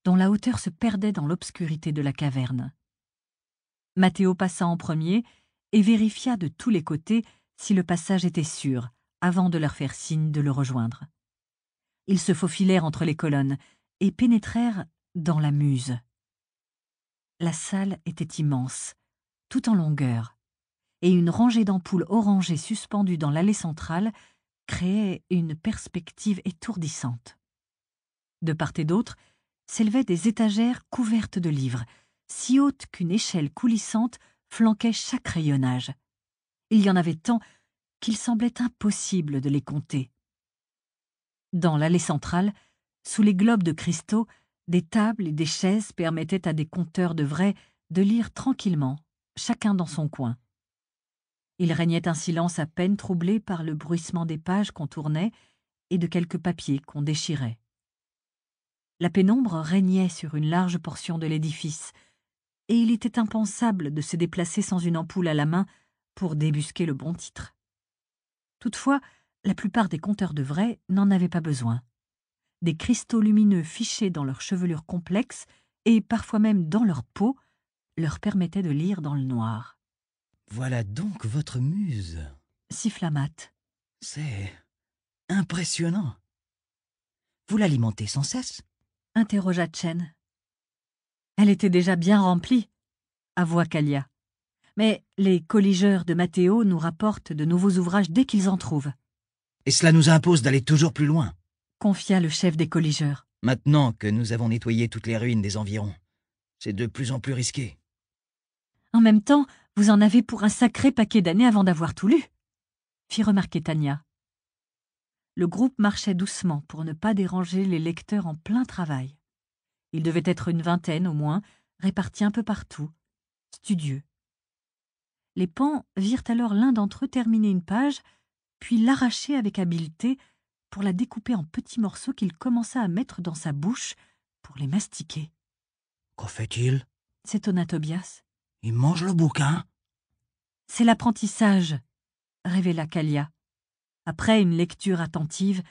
dont la hauteur se perdait dans l'obscurité de la caverne. Mathéo passa en premier et vérifia de tous les côtés si le passage était sûr, avant de leur faire signe de le rejoindre. Ils se faufilèrent entre les colonnes et pénétrèrent dans la muse. La salle était immense, tout en longueur, et une rangée d'ampoules orangées suspendues dans l'allée centrale créait une perspective étourdissante. De part et d'autre, s'élevaient des étagères couvertes de livres, si hautes qu'une échelle coulissante flanquait chaque rayonnage. Il y en avait tant qu'il semblait impossible de les compter. Dans l'allée centrale, sous les globes de cristaux, des tables et des chaises permettaient à des conteurs de vrais de lire tranquillement, chacun dans son coin. Il régnait un silence à peine troublé par le bruissement des pages qu'on tournait et de quelques papiers qu'on déchirait. La pénombre régnait sur une large portion de l'édifice, et il était impensable de se déplacer sans une ampoule à la main pour débusquer le bon titre. Toutefois, la plupart des conteurs de vrai n'en avaient pas besoin. Des cristaux lumineux fichés dans leurs chevelures complexes et parfois même dans leur peau leur permettaient de lire dans le noir. Voilà donc votre muse. Siffla Matt. C'est impressionnant. Vous l'alimentez sans cesse interrogea Chen. Elle était déjà bien remplie, avoua Kalia. Mais les colligeurs de Matteo nous rapportent de nouveaux ouvrages dès qu'ils en trouvent. Et cela nous impose d'aller toujours plus loin, confia le chef des colligeurs. Maintenant que nous avons nettoyé toutes les ruines des environs, c'est de plus en plus risqué. En même temps, vous en avez pour un sacré paquet d'années avant d'avoir tout lu, fit remarquer Tania. Le groupe marchait doucement pour ne pas déranger les lecteurs en plein travail. Il devait être une vingtaine au moins, répartis un peu partout, studieux. Les pans virent alors l'un d'entre eux terminer une page, puis l'arracher avec habileté pour la découper en petits morceaux qu'il commença à mettre dans sa bouche pour les mastiquer. Qu'en fait-il s'étonna Tobias. Il mange le bouquin C'est l'apprentissage, révéla Kalia. Après une lecture attentive,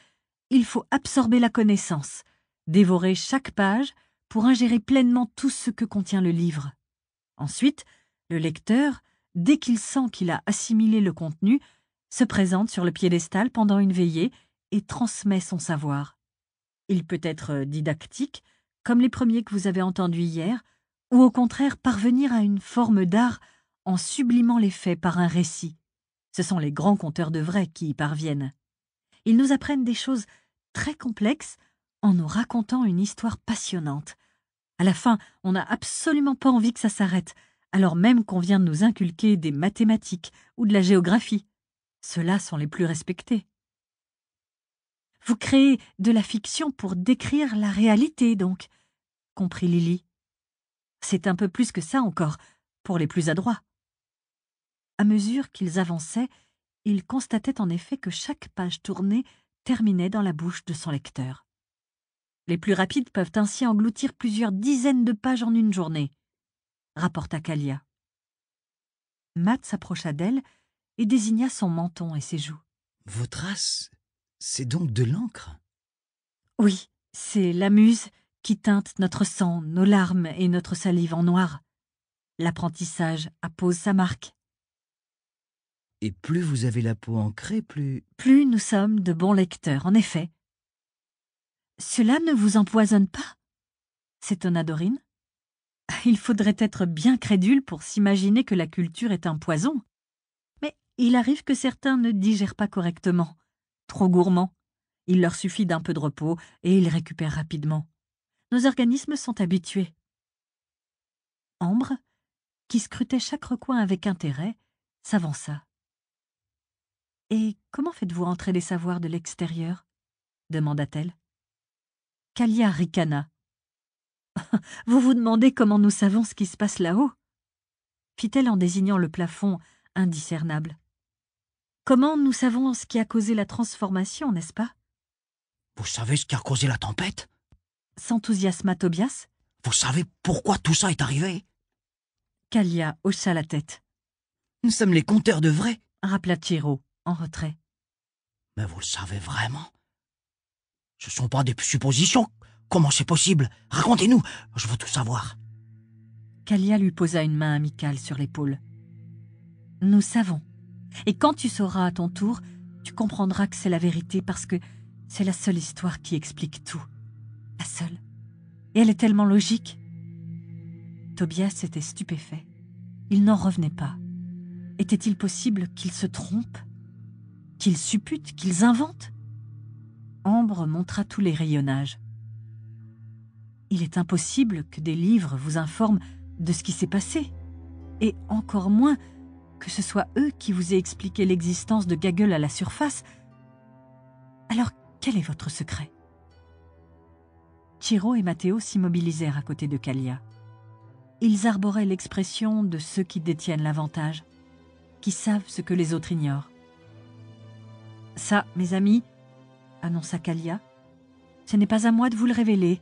il faut absorber la connaissance, dévorer chaque page pour ingérer pleinement tout ce que contient le livre. Ensuite, le lecteur, dès qu'il sent qu'il a assimilé le contenu, se présente sur le piédestal pendant une veillée et transmet son savoir. Il peut être didactique, comme les premiers que vous avez entendus hier, ou au contraire parvenir à une forme d'art en sublimant les faits par un récit. Ce sont les grands conteurs de vrai qui y parviennent. Ils nous apprennent des choses très complexes en nous racontant une histoire passionnante. À la fin, on n'a absolument pas envie que ça s'arrête, alors même qu'on vient de nous inculquer des mathématiques ou de la géographie. Ceux-là sont les plus respectés. Vous créez de la fiction pour décrire la réalité, donc, comprit Lily. C'est un peu plus que ça encore, pour les plus adroits. À mesure qu'ils avançaient, ils constataient en effet que chaque page tournée terminait dans la bouche de son lecteur. Les plus rapides peuvent ainsi engloutir plusieurs dizaines de pages en une journée, rapporta Kalia. Matt s'approcha d'elle et désigna son menton et ses joues. Vos traces, c'est donc de l'encre Oui, c'est la muse qui teinte notre sang, nos larmes et notre salive en noir. L'apprentissage appose sa marque. Et plus vous avez la peau ancrée, plus... Plus nous sommes de bons lecteurs, en effet. Cela ne vous empoisonne pas s'étonna Dorine. Il faudrait être bien crédule pour s'imaginer que la culture est un poison. Mais il arrive que certains ne digèrent pas correctement, trop gourmands. Il leur suffit d'un peu de repos et ils récupèrent rapidement nos organismes sont habitués. Ambre, qui scrutait chaque recoin avec intérêt, s'avança. Et comment faites-vous entrer les savoirs de l'extérieur demanda-t-elle. Kalia ricana. vous vous demandez comment nous savons ce qui se passe là-haut fit-elle en désignant le plafond indiscernable. Comment nous savons ce qui a causé la transformation, n'est-ce pas Vous savez ce qui a causé la tempête s'enthousiasma Tobias. Vous savez pourquoi tout ça est arrivé Kalia hocha la tête. Nous sommes les conteurs de vrai, rappela Tiro en retrait. Mais vous le savez vraiment Ce ne sont pas des suppositions. Comment c'est possible Racontez-nous, je veux tout savoir. Kalia lui posa une main amicale sur l'épaule. Nous savons. Et quand tu sauras à ton tour, tu comprendras que c'est la vérité parce que c'est la seule histoire qui explique tout seule. Et elle est tellement logique. Tobias était stupéfait. Il n'en revenait pas. Était-il possible qu'ils se trompent Qu'ils supputent Qu'ils inventent Ambre montra tous les rayonnages. Il est impossible que des livres vous informent de ce qui s'est passé, et encore moins que ce soit eux qui vous aient expliqué l'existence de gagueule à la surface. Alors quel est votre secret Chiro et Matteo s'immobilisèrent à côté de Calia. Ils arboraient l'expression de ceux qui détiennent l'avantage, qui savent ce que les autres ignorent. Ça, mes amis, annonça Calia, ce n'est pas à moi de vous le révéler,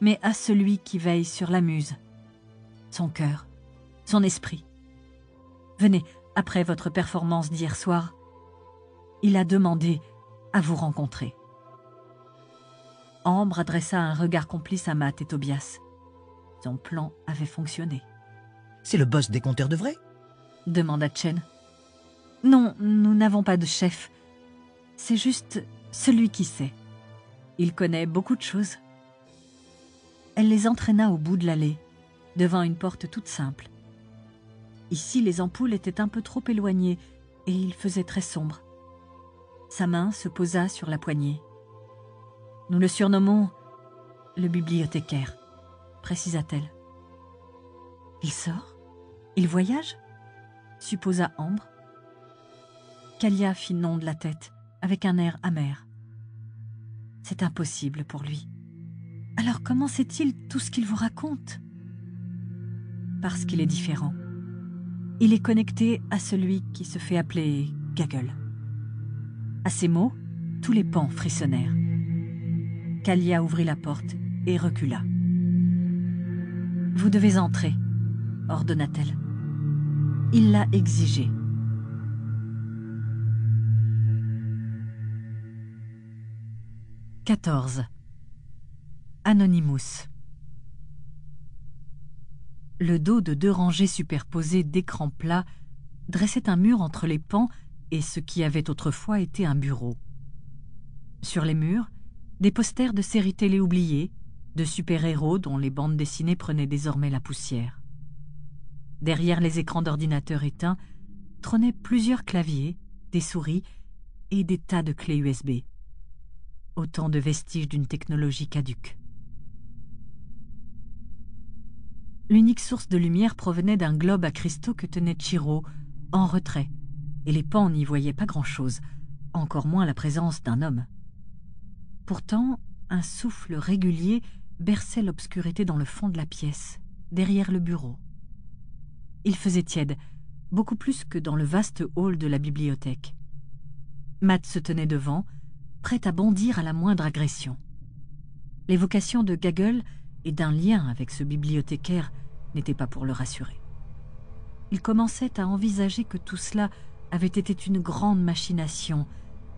mais à celui qui veille sur la muse, son cœur, son esprit. Venez, après votre performance d'hier soir, il a demandé à vous rencontrer. Ambre adressa un regard complice à Matt et Tobias. Son plan avait fonctionné. C'est le boss des compteurs de vrai demanda Chen. Non, nous n'avons pas de chef. C'est juste celui qui sait. Il connaît beaucoup de choses. Elle les entraîna au bout de l'allée, devant une porte toute simple. Ici, les ampoules étaient un peu trop éloignées et il faisait très sombre. Sa main se posa sur la poignée. Nous le surnommons le bibliothécaire, précisa-t-elle. Il sort Il voyage supposa Ambre. Kalia fit nom de la tête, avec un air amer. C'est impossible pour lui. Alors comment sait-il tout ce qu'il vous raconte Parce qu'il est différent. Il est connecté à celui qui se fait appeler Gaggle. À ces mots, tous les pans frissonnèrent. Kalia ouvrit la porte et recula. Vous devez entrer, ordonna-t-elle. Il l'a exigé. « 14. Anonymous. Le dos de deux rangées superposées d'écrans plats dressait un mur entre les pans et ce qui avait autrefois été un bureau. Sur les murs, des posters de séries télé oubliées, de super-héros dont les bandes dessinées prenaient désormais la poussière. Derrière les écrans d'ordinateur éteints, trônaient plusieurs claviers, des souris et des tas de clés USB. Autant de vestiges d'une technologie caduque. L'unique source de lumière provenait d'un globe à cristaux que tenait Chiro, en retrait, et les pans n'y voyaient pas grand-chose, encore moins la présence d'un homme. Pourtant, un souffle régulier berçait l'obscurité dans le fond de la pièce, derrière le bureau. Il faisait tiède, beaucoup plus que dans le vaste hall de la bibliothèque. Matt se tenait devant, prêt à bondir à la moindre agression. L'évocation de Gaggle et d'un lien avec ce bibliothécaire n'était pas pour le rassurer. Il commençait à envisager que tout cela avait été une grande machination,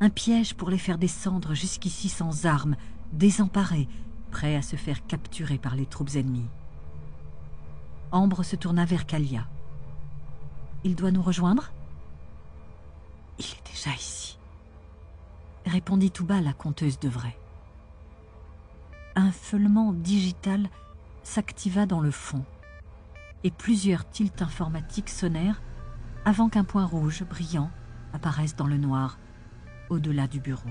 un piège pour les faire descendre jusqu'ici sans armes, désemparés, prêts à se faire capturer par les troupes ennemies. Ambre se tourna vers Kalia. Il doit nous rejoindre Il est déjà ici, répondit tout bas la conteuse de vrai. Un feulement digital s'activa dans le fond, et plusieurs tilts informatiques sonnèrent avant qu'un point rouge brillant apparaisse dans le noir, au-delà du bureau.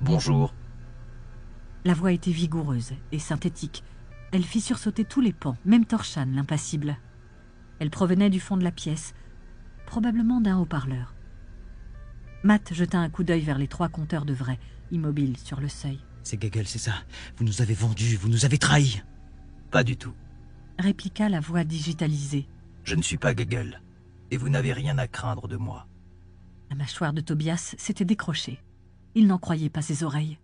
Bonjour. La voix était vigoureuse et synthétique. Elle fit sursauter tous les pans, même Torchan, l'impassible. Elle provenait du fond de la pièce, probablement d'un haut-parleur. Matt jeta un coup d'œil vers les trois compteurs de vrai, immobiles sur le seuil. C'est Gagel, c'est ça. Vous nous avez vendus, vous nous avez trahis. Pas du tout. Répliqua la voix digitalisée. Je ne suis pas Gagel, et vous n'avez rien à craindre de moi. La mâchoire de Tobias s'était décrochée. Il n'en croyait pas ses oreilles.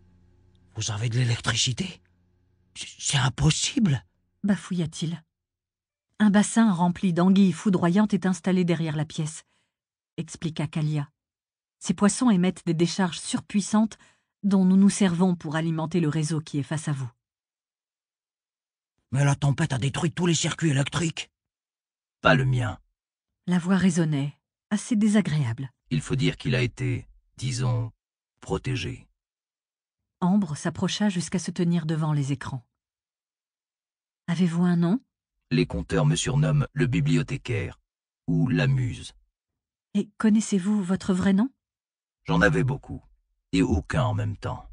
Vous avez de l'électricité C'est impossible bafouilla-t-il. Un bassin rempli d'anguilles foudroyantes est installé derrière la pièce, expliqua Kalia. Ces poissons émettent des décharges surpuissantes dont nous nous servons pour alimenter le réseau qui est face à vous. Mais la tempête a détruit tous les circuits électriques. Pas le mien. La voix résonnait, assez désagréable. Il faut dire qu'il a été, disons, protégé. Ambre s'approcha jusqu'à se tenir devant les écrans. Avez-vous un nom Les compteurs me surnomment le bibliothécaire ou la muse. Et connaissez-vous votre vrai nom J'en avais beaucoup, et aucun en même temps.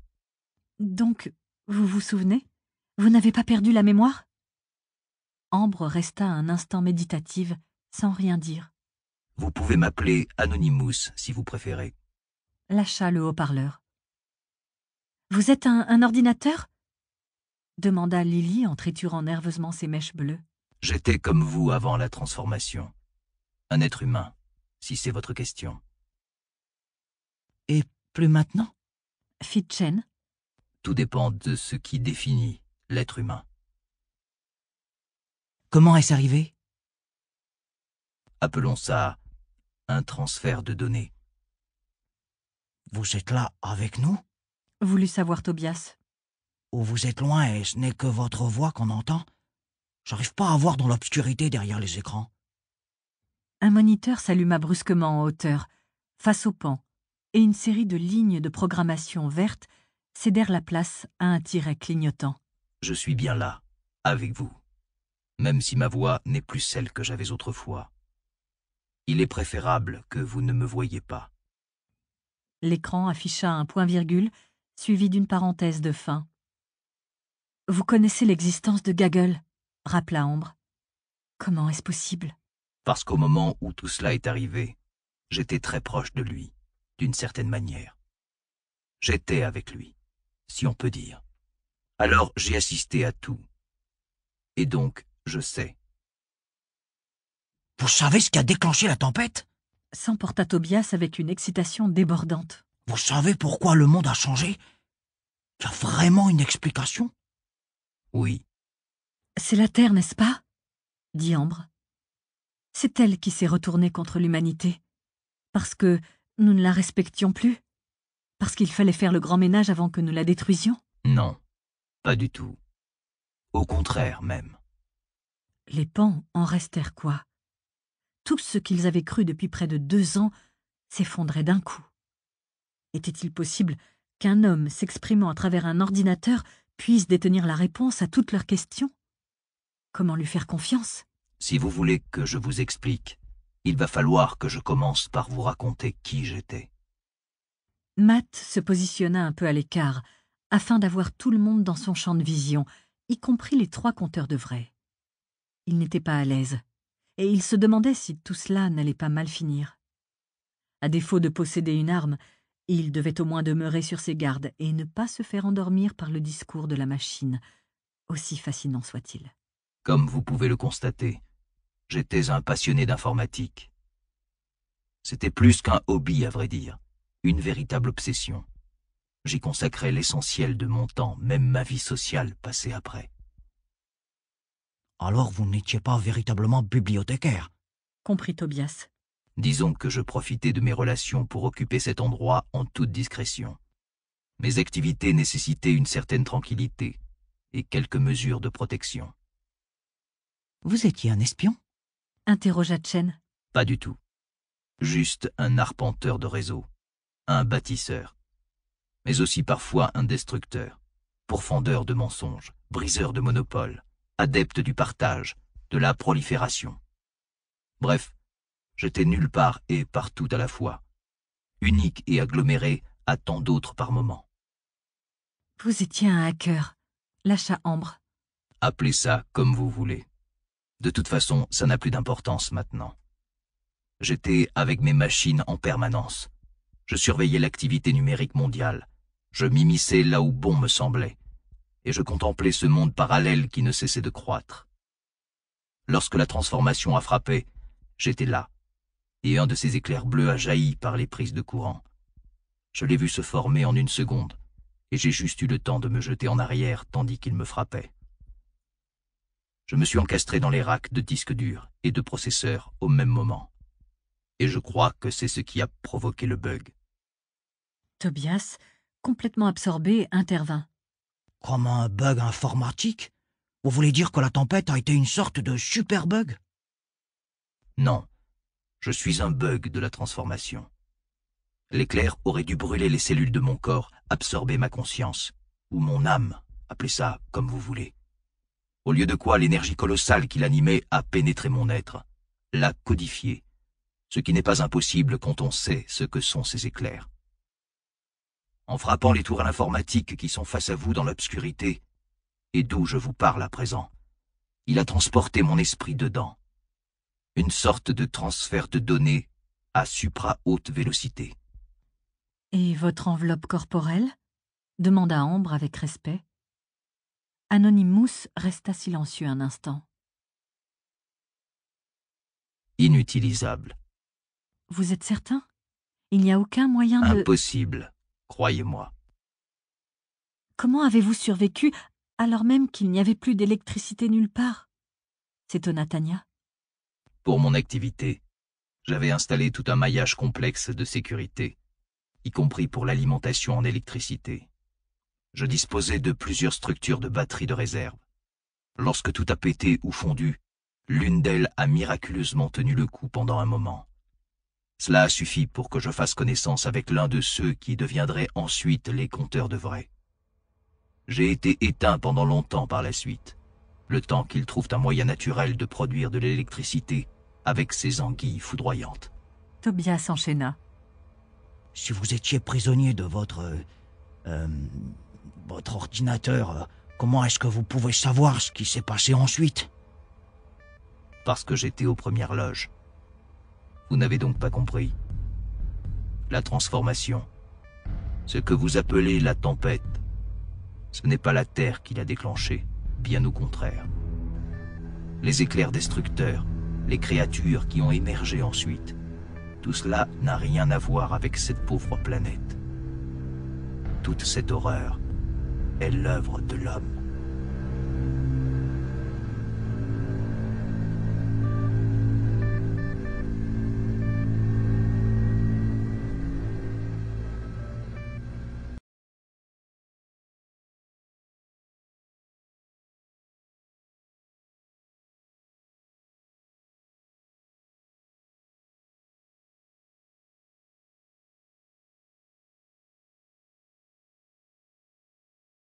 Donc, vous vous souvenez Vous n'avez pas perdu la mémoire Ambre resta un instant méditative, sans rien dire. Vous pouvez m'appeler Anonymous si vous préférez. Lâcha le haut-parleur. Vous êtes un, ordinateur demanda Lily en triturant nerveusement ses mèches bleues. J'étais comme vous avant la transformation. Un être humain, si c'est votre question. Et plus maintenant fit Chen. Tout dépend de ce qui définit l'être humain. Comment est-ce arrivé Appelons ça un transfert de données. Vous êtes là avec nous voulut savoir Tobias. Oh, vous êtes loin et ce n'est que votre voix qu'on entend J'arrive pas à voir dans l'obscurité derrière les écrans. Un moniteur s'alluma brusquement en hauteur, face au pan, et une série de lignes de programmation vertes cédèrent la place à un tiret clignotant. Je suis bien là, avec vous, même si ma voix n'est plus celle que j'avais autrefois. Il est préférable que vous ne me voyiez pas. L'écran afficha un point-virgule, suivi d'une parenthèse de fin. Vous connaissez l'existence de Gaggle, rappela Ambre. Comment est-ce possible Parce qu'au moment où tout cela est arrivé, j'étais très proche de lui, d'une certaine manière. J'étais avec lui, si on peut dire. Alors j'ai assisté à tout. Et donc, je sais. Vous savez ce qui a déclenché la tempête s'emporta Tobias avec une excitation débordante. Vous savez pourquoi le monde a changé Il y a vraiment une explication Oui. C'est la Terre, n'est-ce pas dit Ambre. C'est elle qui s'est retournée contre l'humanité. Parce que nous ne la respections plus Parce qu'il fallait faire le grand ménage avant que nous la détruisions Non, pas du tout. Au contraire même. Les pans en restèrent quoi tout ce qu'ils avaient cru depuis près de deux ans s'effondrait d'un coup. Était-il possible qu'un homme s'exprimant à travers un ordinateur puisse détenir la réponse à toutes leurs questions Comment lui faire confiance Si vous voulez que je vous explique, il va falloir que je commence par vous raconter qui j'étais. Matt se positionna un peu à l'écart, afin d'avoir tout le monde dans son champ de vision, y compris les trois compteurs de vrai. Il n'était pas à l'aise et il se demandait si tout cela n'allait pas mal finir. À défaut de posséder une arme, il devait au moins demeurer sur ses gardes et ne pas se faire endormir par le discours de la machine, aussi fascinant soit-il. Comme vous pouvez le constater, j'étais un passionné d'informatique. C'était plus qu'un hobby, à vrai dire, une véritable obsession. J'y consacrais l'essentiel de mon temps, même ma vie sociale passée après. Alors vous n'étiez pas véritablement bibliothécaire. Comprit Tobias. Disons que je profitais de mes relations pour occuper cet endroit en toute discrétion. Mes activités nécessitaient une certaine tranquillité et quelques mesures de protection. Vous étiez un espion interrogea Chen. Pas du tout. Juste un arpenteur de réseau, un bâtisseur, mais aussi parfois un destructeur, pourfendeur de mensonges, briseur de monopoles, adepte du partage, de la prolifération. Bref, j'étais nulle part et partout à la fois, unique et aggloméré à tant d'autres par moments. Vous étiez un hacker, l'achat Ambre. Appelez ça comme vous voulez. De toute façon, ça n'a plus d'importance maintenant. J'étais avec mes machines en permanence. Je surveillais l'activité numérique mondiale. Je m'immisçais là où bon me semblait et je contemplais ce monde parallèle qui ne cessait de croître. Lorsque la transformation a frappé, j'étais là, et un de ces éclairs bleus a jailli par les prises de courant. Je l'ai vu se former en une seconde, et j'ai juste eu le temps de me jeter en arrière tandis qu'il me frappait. Je me suis encastré dans les racks de disques durs et de processeurs au même moment. Et je crois que c'est ce qui a provoqué le bug. Tobias, complètement absorbé, intervint. Comme un bug informatique Vous voulez dire que la tempête a été une sorte de super bug Non. Je suis un bug de la transformation. L'éclair aurait dû brûler les cellules de mon corps, absorber ma conscience, ou mon âme, appelez ça comme vous voulez. Au lieu de quoi l'énergie colossale qui l'animait a pénétré mon être, l'a codifié, ce qui n'est pas impossible quand on sait ce que sont ces éclairs en frappant les tours à l'informatique qui sont face à vous dans l'obscurité, et d'où je vous parle à présent. Il a transporté mon esprit dedans. Une sorte de transfert de données à supra-haute vélocité. Et votre enveloppe corporelle demanda Ambre avec respect. Anonymous resta silencieux un instant. Inutilisable. Vous êtes certain Il n'y a aucun moyen de... Impossible. Croyez-moi. Comment avez-vous survécu alors même qu'il n'y avait plus d'électricité nulle part s'étonna Tania. Pour mon activité, j'avais installé tout un maillage complexe de sécurité, y compris pour l'alimentation en électricité. Je disposais de plusieurs structures de batteries de réserve. Lorsque tout a pété ou fondu, l'une d'elles a miraculeusement tenu le coup pendant un moment. Cela suffit pour que je fasse connaissance avec l'un de ceux qui deviendraient ensuite les conteurs de vrai. J'ai été éteint pendant longtemps par la suite, le temps qu'ils trouvent un moyen naturel de produire de l'électricité avec ces anguilles foudroyantes. Tobias enchaîna. Si vous étiez prisonnier de votre... Euh, euh, votre ordinateur, euh, comment est-ce que vous pouvez savoir ce qui s'est passé ensuite Parce que j'étais aux premières loges. Vous n'avez donc pas compris. La transformation. Ce que vous appelez la tempête. Ce n'est pas la Terre qui l'a déclenchée, bien au contraire. Les éclairs destructeurs, les créatures qui ont émergé ensuite, tout cela n'a rien à voir avec cette pauvre planète. Toute cette horreur est l'œuvre de l'homme.